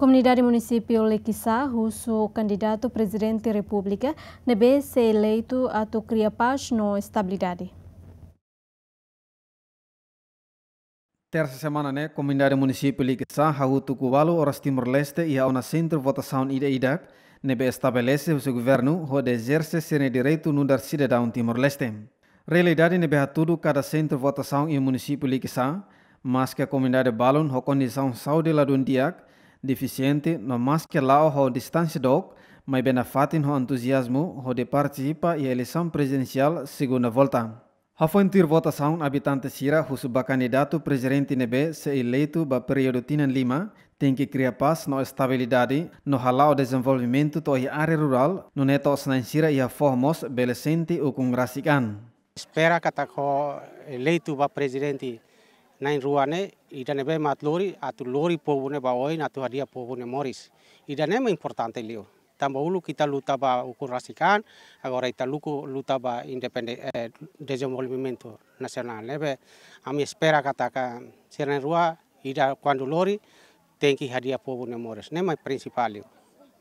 Comunidade Município o russo candidato presidente da República, deve ser eleito a cria paz no estabilidade. Terça semana, né? Comunidade Município Lequissá, Raúto Cubalo, Horas Timor-Leste e a centro votação ida IDAP, nebe estabelece o seu governo, onde exerce ser direito no dar cidadão Timor-Leste. Realidade nebe a tudo cada centro votação em município Lequissá, mas que a comunidade Balon, com condição saúde lá do Ndiac, deficiente no mais que lá o distância do, mas benefatin o entusiasmo o de participa e eleição presidencial segunda volta. A de votação habitante Sira o candidato presidente nebe se eleito para período tina lima tem que criar paz no estabilidade no o desenvolvimento da área rural no neto senan Sira e a formos belecente o congrasikan. Espera que eleito para presidente nain ruane idane be mat lori atu lori pobune ba oin natu hadia pobune moris idane ma importante lio tamba ulu kita luta ba ukurasikan agora ita luku luta ba independen eh, desenvolvimento nasional nebe ami espera kataka sirane rua ida kuandu lori tenki hadia pobune moris ne mai principal lio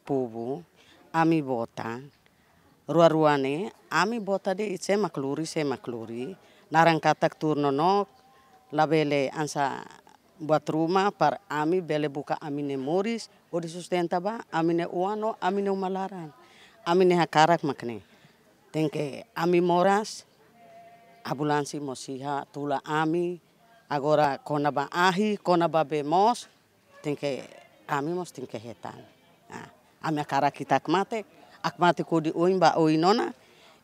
pubu ami bota rua ruane ami bota de ise makluri se makluri narang katak turno nok labele ansa buat rumah par ami bele buka ne moris odi sustenta ba ne uano ne umalaran ne hakarak makne tengke ami moras abulansi mosiha tula ami agora kona ba ahi kona ba be mos tengke ami mos tengke hetan ah, ami hakarak kita akmate akmate kodi uin ba oinona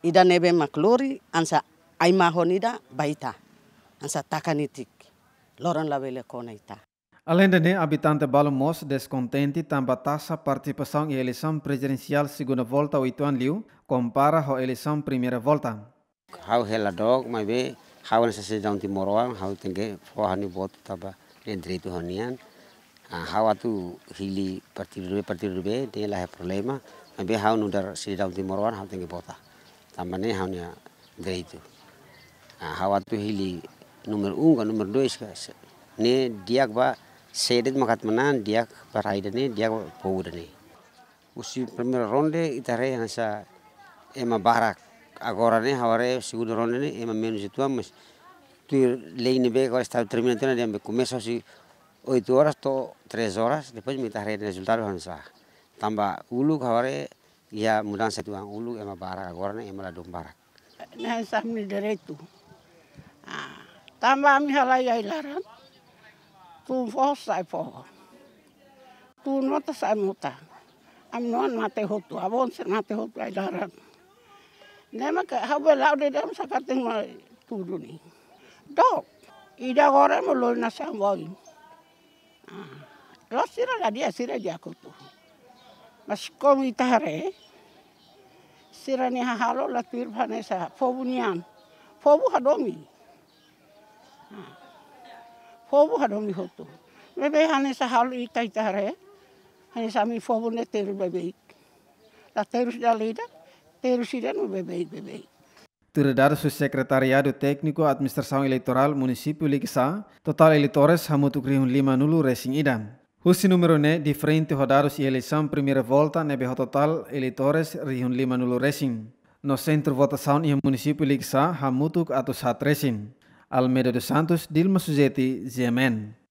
ida nebe maklori ansa aimahonida baita ansa takanitik loran labele kona ita. Além de habitante Balmos descontente tamba tasa participação e eleição presidencial segunda volta oito anos liu, compara ho eleição primeira volta. Hau hela dog, mas be hau nessa sedang timoruan, hau tenge fohani bot taba entre itu honian. Ah, hau atu hili partido partido de dia lah problema, mas be hau nudar sedang timoruan, hau tenge bota. tamba ne hau nya entre itu. Ah, hau atu hili nomor unga nomor dua ne diak ba sedet makat menan diak paraida ne diak pauda ne usi primer ronde itare yang sa ema barak agora ne haware segundo ronde ne ema menos itua mas tu lei ne be agora está terminando na diambe começa assim oito horas to tres horas depois me tare resultado hansa tamba ulu haware ya satu tuang ulu ema barak agora ne ema ladom barak na samni direito ah Tama mi hala yai laran Tun fo sai fo. Tun nota sai mota. Am non mate hotu, avon se mate hotu ilaran. Nema ka hawe lau de ka ma tuduni. Dok, ida gore mo lo na sam voi. Ah, lo sira la dia sira dia kutu. Mas komi tare. Sira ni hahalo la tuir fobunian. Fobu hadomi fobu hado mi hotu. Bebe hane sa halu i taitare, hane sa mi fobu ne teru bebe ik. La teru sida leda, teru sida no bebe ik bebe ik. tekniku do Secretariado Técnico Administração total elektores hamutukrihun lima nulu resing idam. Husi numero ne diferente rodados e eleição primeira volta nebe total elektores rihun lima nulu resing. No centro votação em município Lixá hamutuk atos Hatresin. resing. Almeida dos Santos, Dilma Sujeti, Ziemen.